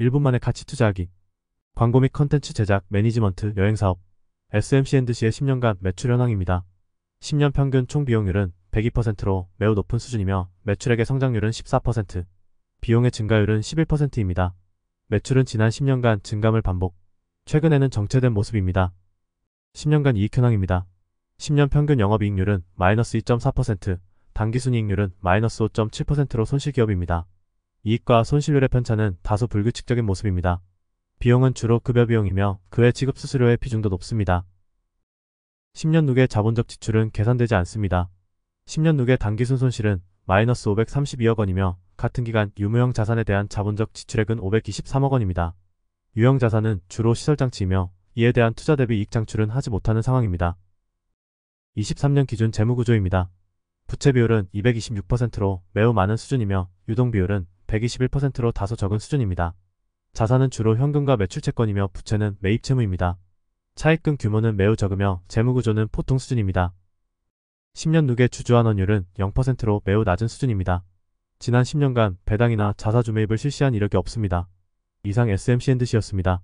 1분 만에 가치 투자하기 광고 및 컨텐츠 제작, 매니지먼트, 여행사업 SMC&C의 d 10년간 매출 현황입니다. 10년 평균 총 비용률은 102%로 매우 높은 수준이며 매출액의 성장률은 14%, 비용의 증가율은 11%입니다. 매출은 지난 10년간 증감을 반복, 최근에는 정체된 모습입니다. 10년간 이익 현황입니다. 10년 평균 영업이익률은 마이너스 2.4%, 단기순이익률은 마이너스 5.7%로 손실기업입니다. 이익과 손실률의 편차는 다소 불규칙적인 모습입니다. 비용은 주로 급여 비용이며 그의 지급 수수료의 비중도 높습니다. 10년 누계 자본적 지출은 계산되지 않습니다. 10년 누계 단기순 손실은 마이너스 532억 원이며 같은 기간 유무형 자산에 대한 자본적 지출액은 523억 원입니다. 유형 자산은 주로 시설장치이며 이에 대한 투자 대비 이익 창출은 하지 못하는 상황입니다. 23년 기준 재무구조입니다. 부채 비율은 226%로 매우 많은 수준이며 유동 비율은 121%로 다소 적은 수준입니다. 자산은 주로 현금과 매출채권이며 부채는 매입채무입니다. 차입금 규모는 매우 적으며 재무구조는 보통 수준입니다. 10년 누계 주주환원율은 0%로 매우 낮은 수준입니다. 지난 10년간 배당이나 자사주매입을 실시한 이력이 없습니다. 이상 SMC&C였습니다.